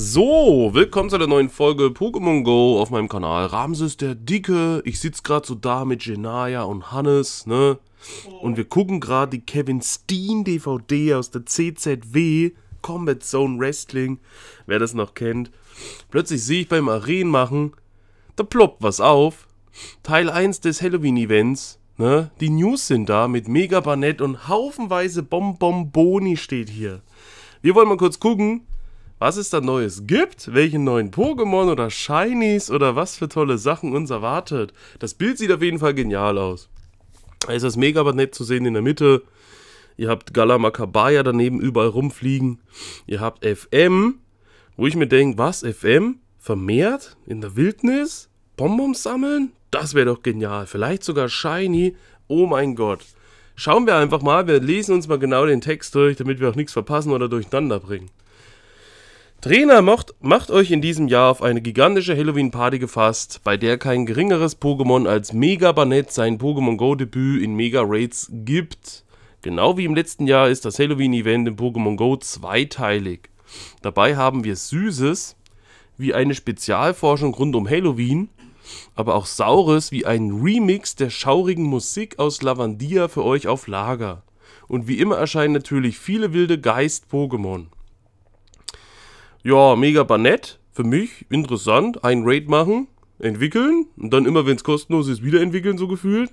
So, willkommen zu einer neuen Folge Pokémon Go auf meinem Kanal. Ramses der Dicke, ich sitze gerade so da mit Genaya und Hannes, ne? Und wir gucken gerade die Kevin Steen DVD aus der CZW, Combat Zone Wrestling, wer das noch kennt. Plötzlich sehe ich beim Arenen machen, da ploppt was auf. Teil 1 des Halloween Events, ne? Die News sind da mit Mega Barnett und haufenweise Bonbon Boni steht hier. Wir wollen mal kurz gucken, was es da Neues gibt, welche neuen Pokémon oder Shinies oder was für tolle Sachen uns erwartet. Das Bild sieht auf jeden Fall genial aus. Da ist das Megabat nett zu sehen in der Mitte. Ihr habt Galamakabaya daneben überall rumfliegen. Ihr habt FM, wo ich mir denke, was, FM? Vermehrt? In der Wildnis? Bonbons sammeln? Das wäre doch genial. Vielleicht sogar Shiny. Oh mein Gott. Schauen wir einfach mal, wir lesen uns mal genau den Text durch, damit wir auch nichts verpassen oder durcheinander bringen. Trainer macht, macht euch in diesem Jahr auf eine gigantische Halloween-Party gefasst, bei der kein geringeres Pokémon als Mega Banett sein Pokémon Go-Debüt in Mega Raids gibt. Genau wie im letzten Jahr ist das Halloween-Event in Pokémon Go zweiteilig. Dabei haben wir Süßes wie eine Spezialforschung rund um Halloween, aber auch Saures wie ein Remix der schaurigen Musik aus Lavandia für euch auf Lager. Und wie immer erscheinen natürlich viele wilde Geist-Pokémon ja, mega banett, für mich interessant, ein Raid machen, entwickeln und dann immer, wenn es kostenlos ist, wieder entwickeln, so gefühlt.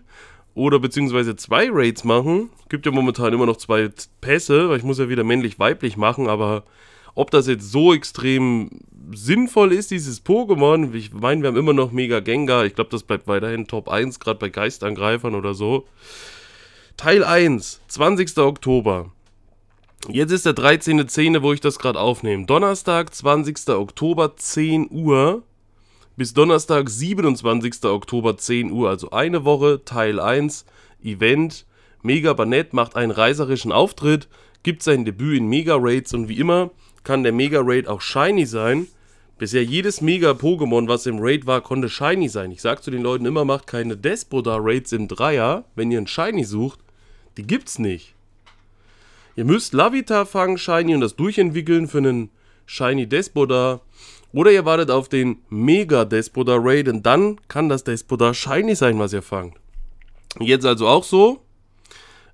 Oder beziehungsweise zwei Raids machen. Gibt ja momentan immer noch zwei Pässe, weil ich muss ja wieder männlich-weiblich machen, aber ob das jetzt so extrem sinnvoll ist, dieses Pokémon, ich meine, wir haben immer noch Mega Gengar, ich glaube, das bleibt weiterhin Top 1, gerade bei Geistangreifern oder so. Teil 1, 20. Oktober. Jetzt ist der 13.10., wo ich das gerade aufnehme. Donnerstag, 20. Oktober, 10 Uhr. Bis Donnerstag, 27. Oktober, 10 Uhr. Also eine Woche, Teil 1, Event. Mega Banett macht einen reiserischen Auftritt, gibt sein Debüt in Mega Raids und wie immer kann der Mega Raid auch shiny sein. Bisher jedes Mega-Pokémon, was im Raid war, konnte shiny sein. Ich sag zu den Leuten immer, macht keine Despodar-Raids im Dreier, wenn ihr einen Shiny sucht. Die gibt's nicht. Ihr müsst Lavita fangen, Shiny, und das durchentwickeln für einen Shiny Despoda. Oder ihr wartet auf den Mega Despoda Raid und dann kann das Despoda Shiny sein, was ihr fangt. Jetzt also auch so.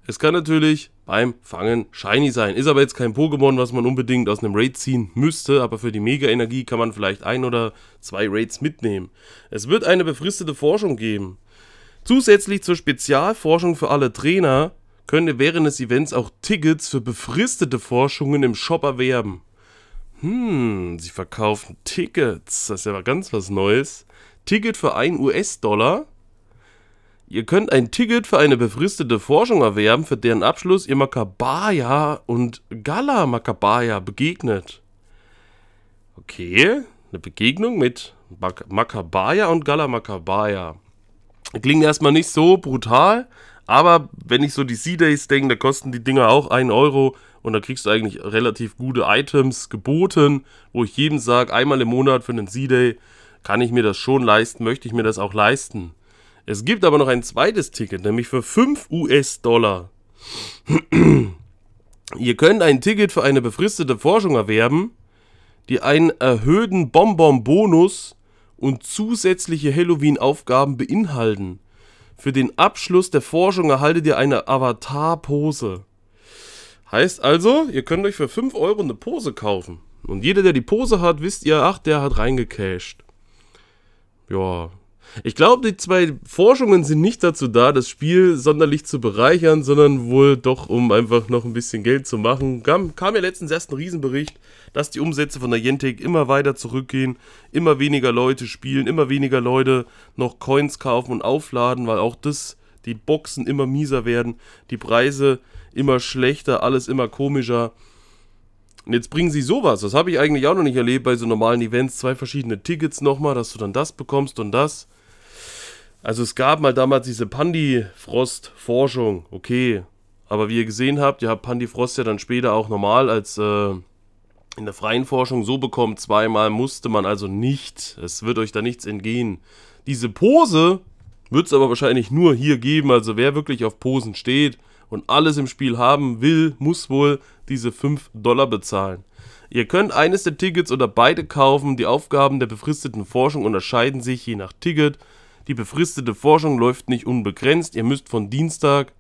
Es kann natürlich beim Fangen Shiny sein. Ist aber jetzt kein Pokémon, was man unbedingt aus einem Raid ziehen müsste, aber für die Mega-Energie kann man vielleicht ein oder zwei Raids mitnehmen. Es wird eine befristete Forschung geben. Zusätzlich zur Spezialforschung für alle Trainer können während des Events auch Tickets für befristete Forschungen im Shop erwerben. Hm, sie verkaufen Tickets. Das ist ja ganz was Neues. Ticket für 1 US-Dollar. Ihr könnt ein Ticket für eine befristete Forschung erwerben, für deren Abschluss ihr Makabaya und Gala Makabaya begegnet. Okay, eine Begegnung mit Makabaya und Gala Makabaya. Klingt erstmal nicht so brutal, aber wenn ich so die sea days denke, da kosten die Dinger auch 1 Euro und da kriegst du eigentlich relativ gute Items geboten, wo ich jedem sage, einmal im Monat für einen sea day kann ich mir das schon leisten, möchte ich mir das auch leisten. Es gibt aber noch ein zweites Ticket, nämlich für 5 US-Dollar. Ihr könnt ein Ticket für eine befristete Forschung erwerben, die einen erhöhten Bonbon-Bonus und zusätzliche Halloween-Aufgaben beinhalten. Für den Abschluss der Forschung erhaltet ihr eine Avatar-Pose. Heißt also, ihr könnt euch für 5 Euro eine Pose kaufen. Und jeder, der die Pose hat, wisst ihr, ach, der hat reingecashed. Ja, ich glaube, die zwei Forschungen sind nicht dazu da, das Spiel sonderlich zu bereichern, sondern wohl doch, um einfach noch ein bisschen Geld zu machen. Kam, kam ja letztens erst ein Riesenbericht, dass die Umsätze von der Niantic immer weiter zurückgehen, immer weniger Leute spielen, immer weniger Leute noch Coins kaufen und aufladen, weil auch das, die Boxen immer mieser werden, die Preise immer schlechter, alles immer komischer. Und jetzt bringen sie sowas, das habe ich eigentlich auch noch nicht erlebt bei so normalen Events, zwei verschiedene Tickets nochmal, dass du dann das bekommst und das. Also es gab mal damals diese Pandifrost-Forschung, okay. Aber wie ihr gesehen habt, ihr habt Pandifrost ja dann später auch normal als äh, in der freien Forschung so bekommen. Zweimal musste man also nicht. Es wird euch da nichts entgehen. Diese Pose wird es aber wahrscheinlich nur hier geben. Also wer wirklich auf Posen steht und alles im Spiel haben will, muss wohl diese 5 Dollar bezahlen. Ihr könnt eines der Tickets oder beide kaufen. Die Aufgaben der befristeten Forschung unterscheiden sich je nach Ticket. Die befristete Forschung läuft nicht unbegrenzt. Ihr müsst von Dienstag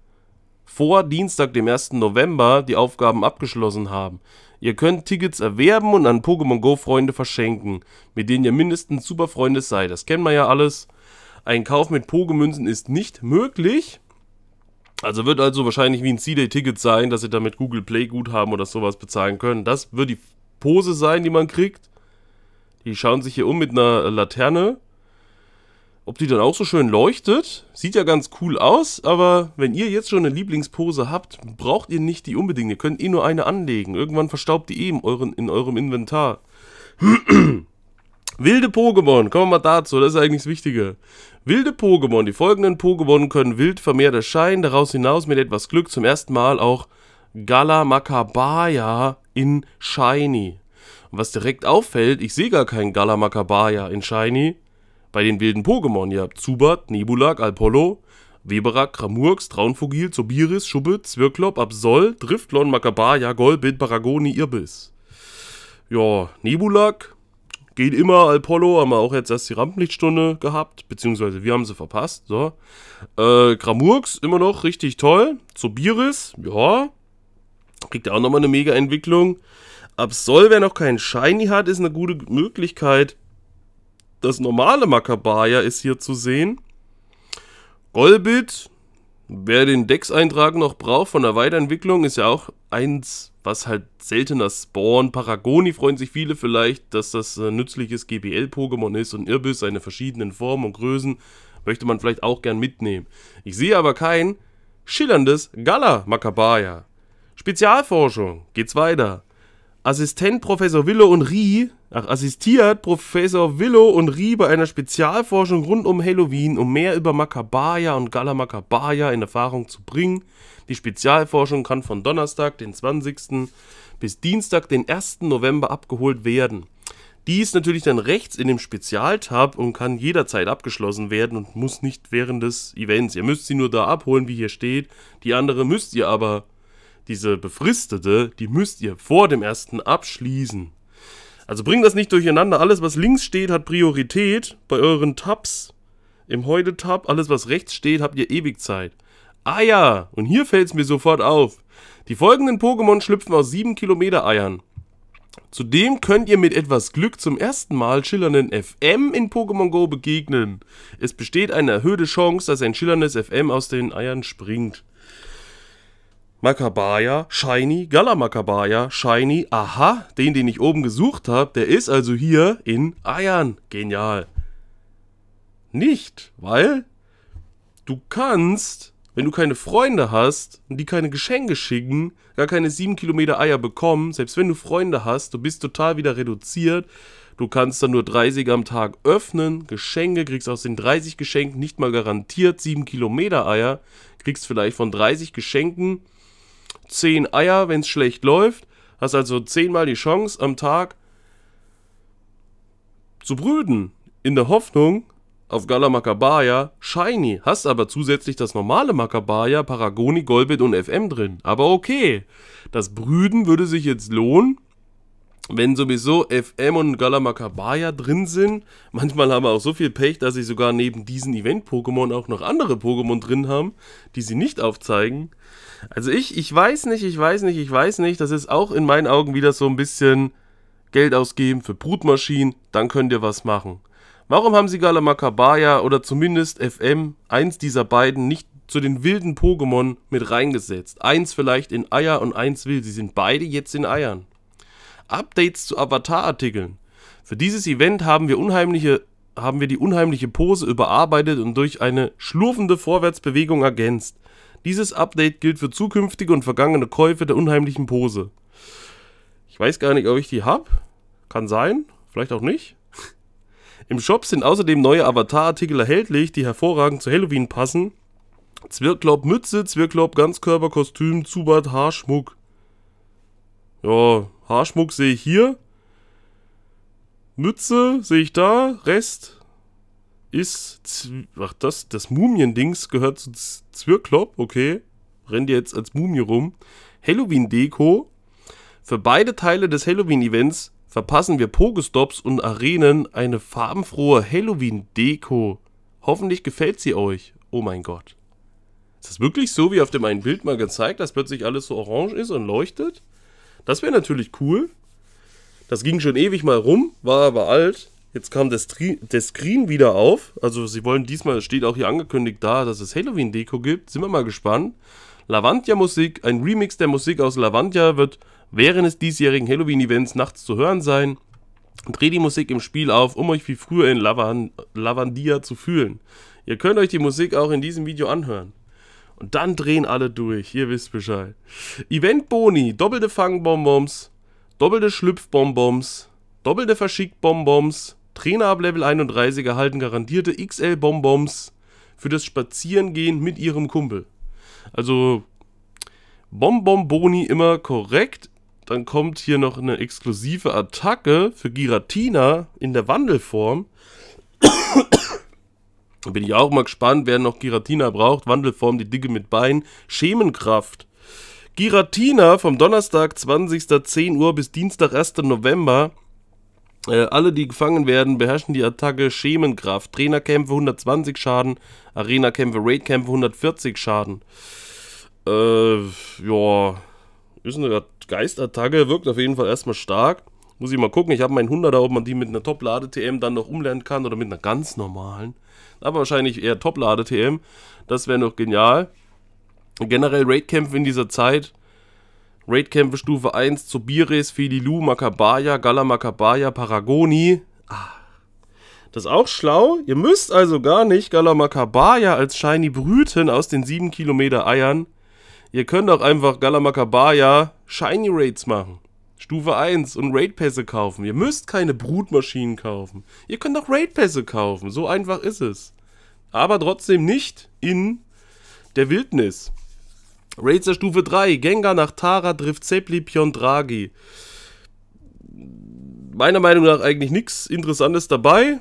vor Dienstag, dem 1. November, die Aufgaben abgeschlossen haben. Ihr könnt Tickets erwerben und an Pokémon Go Freunde verschenken, mit denen ihr mindestens super Freunde seid. Das kennen wir ja alles. Ein Kauf mit Pokémünzen ist nicht möglich. Also wird also wahrscheinlich wie ein C-Day-Ticket sein, dass ihr damit Google Play Guthaben oder sowas bezahlen könnt. Das wird die Pose sein, die man kriegt. Die schauen sich hier um mit einer Laterne. Ob die dann auch so schön leuchtet, sieht ja ganz cool aus, aber wenn ihr jetzt schon eine Lieblingspose habt, braucht ihr nicht die unbedingt. Ihr könnt eh nur eine anlegen. Irgendwann verstaubt die eben in, euren, in eurem Inventar. Wilde Pokémon, kommen wir mal dazu, das ist eigentlich das Wichtige. Wilde Pokémon, die folgenden Pokémon können wild vermehrt erscheinen, daraus hinaus mit etwas Glück zum ersten Mal auch Galamakabaya in Shiny. Und was direkt auffällt, ich sehe gar keinen Galamakabaya in Shiny, bei den wilden Pokémon, ihr habt Zubat, Nebulak, Alpollo, Weberak, Kramurks, Traunfugil, Zobiris, Schubbit, Zwirklop, Absol, Driftlon, Makabar, Jagol, Bild, Paragoni, Irbis. Ja, Nebulak geht immer, Alpollo haben wir auch jetzt erst die Rampenlichtstunde gehabt, beziehungsweise wir haben sie verpasst, so. Äh, Kramurks immer noch richtig toll, Zobiris, ja, kriegt er auch nochmal eine Mega-Entwicklung. Absol, wer noch keinen Shiny hat, ist eine gute Möglichkeit, das normale Makabaya ist hier zu sehen. Golbit, wer den Dex-Eintrag noch braucht von der Weiterentwicklung, ist ja auch eins, was halt seltener Spawn. Paragoni freuen sich viele vielleicht, dass das ein nützliches GBL-Pokémon ist und Irbis seine verschiedenen Formen und Größen möchte man vielleicht auch gern mitnehmen. Ich sehe aber kein schillerndes Gala Makabaya. Spezialforschung, geht's weiter. Assistent Professor Willow und Rie, ach, assistiert Professor Willow und Rie bei einer Spezialforschung rund um Halloween, um mehr über Makabaya und Gala Makabaya in Erfahrung zu bringen. Die Spezialforschung kann von Donnerstag, den 20. bis Dienstag, den 1. November abgeholt werden. Die ist natürlich dann rechts in dem Spezialtab und kann jederzeit abgeschlossen werden und muss nicht während des Events. Ihr müsst sie nur da abholen, wie hier steht. Die andere müsst ihr aber diese befristete, die müsst ihr vor dem ersten abschließen. Also bringt das nicht durcheinander. Alles, was links steht, hat Priorität bei euren Tabs. Im Heute-Tab, alles, was rechts steht, habt ihr ewig Zeit. Ah ja, und hier fällt es mir sofort auf. Die folgenden Pokémon schlüpfen aus 7 Kilometer Eiern. Zudem könnt ihr mit etwas Glück zum ersten Mal schillernden FM in Pokémon Go begegnen. Es besteht eine erhöhte Chance, dass ein schillerndes FM aus den Eiern springt. Makabaya, Shiny, Gala Makabaya, Shiny, aha, den, den ich oben gesucht habe, der ist also hier in Eiern. Genial. Nicht, weil du kannst, wenn du keine Freunde hast und die keine Geschenke schicken, gar keine 7 Kilometer Eier bekommen, selbst wenn du Freunde hast, du bist total wieder reduziert. Du kannst dann nur 30 am Tag öffnen, Geschenke, kriegst aus den 30 Geschenken nicht mal garantiert 7 Kilometer Eier, kriegst vielleicht von 30 Geschenken 10 Eier, wenn es schlecht läuft. Hast also 10 mal die Chance am Tag zu brüten. In der Hoffnung auf Gala Macabaya Shiny. Hast aber zusätzlich das normale Macabaya, Paragoni, Golbit und FM drin. Aber okay, das Brüden würde sich jetzt lohnen. Wenn sowieso FM und Galamacabaya drin sind, manchmal haben wir auch so viel Pech, dass sie sogar neben diesen Event-Pokémon auch noch andere Pokémon drin haben, die sie nicht aufzeigen. Also ich, ich weiß nicht, ich weiß nicht, ich weiß nicht. Das ist auch in meinen Augen wieder so ein bisschen Geld ausgeben für Brutmaschinen, dann könnt ihr was machen. Warum haben sie Galamakabaya oder zumindest FM, eins dieser beiden, nicht zu den wilden Pokémon mit reingesetzt? Eins vielleicht in Eier und eins wild. Sie sind beide jetzt in Eiern. Updates zu Avatar-Artikeln. Für dieses Event haben wir unheimliche haben wir die unheimliche Pose überarbeitet und durch eine schlurfende Vorwärtsbewegung ergänzt. Dieses Update gilt für zukünftige und vergangene Käufe der unheimlichen Pose. Ich weiß gar nicht, ob ich die hab. Kann sein, vielleicht auch nicht. Im Shop sind außerdem neue Avatar-Artikel erhältlich, die hervorragend zu Halloween passen. Zwirklaub Mütze, Zwirklaub Ganzkörper, Kostüm, Zubat, Haarschmuck. Ja, Haarschmuck sehe ich hier. Mütze sehe ich da. Rest ist, ach das, das Mumien-Dings gehört zu Zwirklop, okay, rennt jetzt als Mumie rum. Halloween-Deko. Für beide Teile des Halloween-Events verpassen wir Pogestops und Arenen eine farbenfrohe Halloween-Deko. Hoffentlich gefällt sie euch. Oh mein Gott. Ist das wirklich so, wie auf dem einen Bild mal gezeigt, dass plötzlich alles so orange ist und leuchtet? Das wäre natürlich cool. Das ging schon ewig mal rum, war aber alt. Jetzt kam der, Stri Screen wieder auf. Also sie wollen diesmal, steht auch hier angekündigt da, dass es Halloween-Deko gibt. Sind wir mal gespannt. Lavantia-Musik, ein Remix der Musik aus Lavantia wird während des diesjährigen Halloween-Events nachts zu hören sein. Dreht die Musik im Spiel auf, um euch wie früher in Lavan Lavandia zu fühlen. Ihr könnt euch die Musik auch in diesem Video anhören. Und dann drehen alle durch, ihr wisst Bescheid. Event Boni, doppelte Fangbonbons, doppelte Schlüpfbonbons, doppelte Verschickbonbons, Trainer ab Level 31 erhalten garantierte XL Bonbons für das Spazierengehen mit ihrem Kumpel. Also Bonbonboni immer korrekt. Dann kommt hier noch eine exklusive Attacke für Giratina in der Wandelform. Bin ich auch mal gespannt, wer noch Giratina braucht. Wandelform, die Dicke mit Bein, Schemenkraft. Giratina vom Donnerstag 20.10 Uhr bis Dienstag 1. November äh, alle, die gefangen werden, beherrschen die Attacke Schemenkraft. Trainerkämpfe 120 Schaden, Arena-Kämpfe, Raid-Kämpfe 140 Schaden. Äh, ja, ist eine Geistattacke, wirkt auf jeden Fall erstmal stark. Muss ich mal gucken, ich habe meinen 100er, ob man die mit einer Top-Lade-TM dann noch umlernen kann oder mit einer ganz normalen. Aber wahrscheinlich eher Top-Lade-TM. Das wäre noch genial. Generell Raid-Kämpfe in dieser Zeit Raidkämpfe Stufe 1, Zobires, Fililu, Makabaya, Gala Makabaya, Paragoni. Ah. Das ist auch schlau. Ihr müsst also gar nicht Gala Makabaya als Shiny brüten aus den 7 Kilometer Eiern. Ihr könnt auch einfach Gala Makabaya Shiny Raids machen. Stufe 1 und Raidpässe kaufen. Ihr müsst keine Brutmaschinen kaufen. Ihr könnt auch Raidpässe kaufen. So einfach ist es. Aber trotzdem nicht in der Wildnis. Razer Stufe 3, Gengar nach Tara trifft Zepli Piondragi. Meiner Meinung nach eigentlich nichts Interessantes dabei.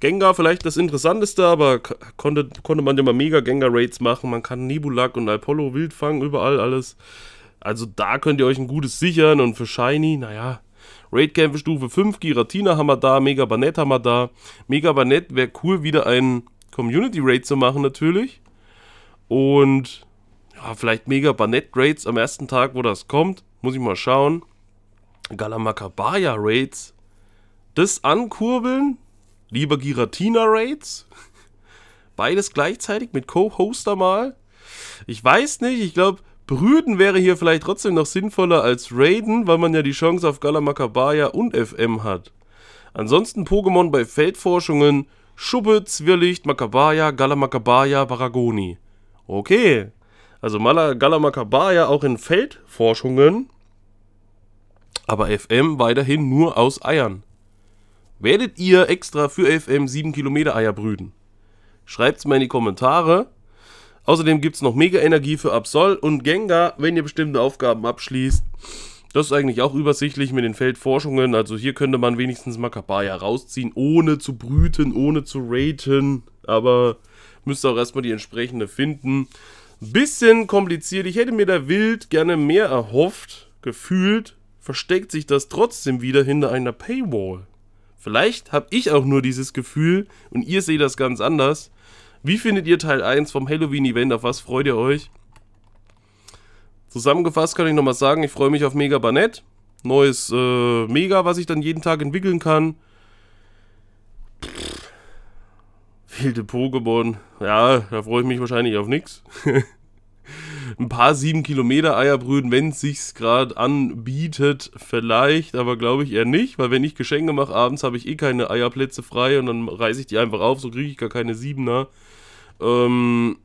Gengar vielleicht das Interessanteste, aber konnte, konnte man ja mal mega Gengar-Raids machen. Man kann Nebulak und Apollo wild fangen, überall alles. Also da könnt ihr euch ein gutes sichern und für Shiny, naja. Raidkämpfe Stufe 5, Giratina haben wir da, Mega Banett haben wir da. Mega Banett wäre cool, wieder einen Community-Raid zu machen natürlich. Und ja, vielleicht mega Barnett Raids am ersten Tag, wo das kommt. Muss ich mal schauen. Galamacabaya Raids. Das ankurbeln. Lieber Giratina Raids. Beides gleichzeitig mit Co-Hoster mal. Ich weiß nicht, ich glaube, Brüden wäre hier vielleicht trotzdem noch sinnvoller als Raiden, weil man ja die Chance auf Galamacabaya und FM hat. Ansonsten Pokémon bei Feldforschungen Schubbe, Zwirlicht, Makabaya, Galamacabaya, Baragoni. Okay, also Galamakar ja auch in Feldforschungen, aber FM weiterhin nur aus Eiern. Werdet ihr extra für FM 7 Kilometer Eier brüten? Schreibt es mir in die Kommentare. Außerdem gibt es noch Mega Energie für Absol und Gengar, wenn ihr bestimmte Aufgaben abschließt. Das ist eigentlich auch übersichtlich mit den Feldforschungen. Also hier könnte man wenigstens Makabaya rausziehen, ohne zu brüten, ohne zu raten. Aber müsst ihr auch erstmal die entsprechende finden. Bisschen kompliziert. Ich hätte mir da wild gerne mehr erhofft. Gefühlt versteckt sich das trotzdem wieder hinter einer Paywall. Vielleicht habe ich auch nur dieses Gefühl und ihr seht das ganz anders. Wie findet ihr Teil 1 vom Halloween-Event? Auf was freut ihr euch? Zusammengefasst kann ich nochmal sagen, ich freue mich auf Mega Banett. Neues äh, Mega, was ich dann jeden Tag entwickeln kann. Wilde Pokémon. Ja, da freue ich mich wahrscheinlich auf nichts. Ein paar 7 Kilometer Eier brüten, wenn es sich gerade anbietet, vielleicht, aber glaube ich eher nicht, weil wenn ich Geschenke mache, abends habe ich eh keine Eierplätze frei und dann reiße ich die einfach auf, so kriege ich gar keine 7er. Ähm,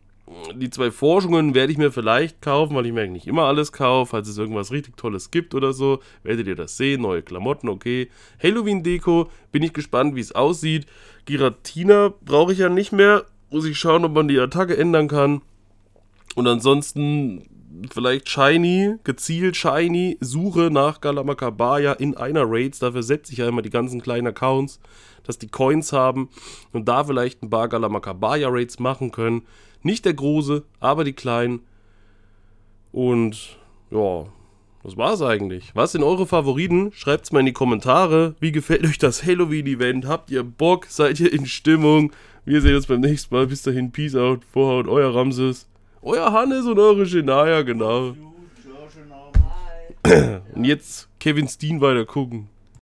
die zwei Forschungen werde ich mir vielleicht kaufen, weil ich mir nicht immer alles kaufe. Falls es irgendwas richtig Tolles gibt oder so, werdet ihr das sehen. Neue Klamotten, okay. Halloween-Deko, bin ich gespannt, wie es aussieht. Giratina brauche ich ja nicht mehr. Muss ich schauen, ob man die Attacke ändern kann. Und ansonsten vielleicht Shiny, gezielt Shiny, Suche nach Galamakabaya in einer Raids. Dafür setze ich ja immer die ganzen kleinen Accounts, dass die Coins haben und da vielleicht ein paar Galamakabaya Raids machen können. Nicht der große, aber die kleinen. Und ja, das war's eigentlich. Was sind eure Favoriten? Schreibt's mal in die Kommentare. Wie gefällt euch das Halloween-Event? Habt ihr Bock? Seid ihr in Stimmung? Wir sehen uns beim nächsten Mal. Bis dahin, Peace out, Vorhaut, euer Ramses, euer Hannes und eure Genaya, genau. Und jetzt Kevin Steen weiter gucken.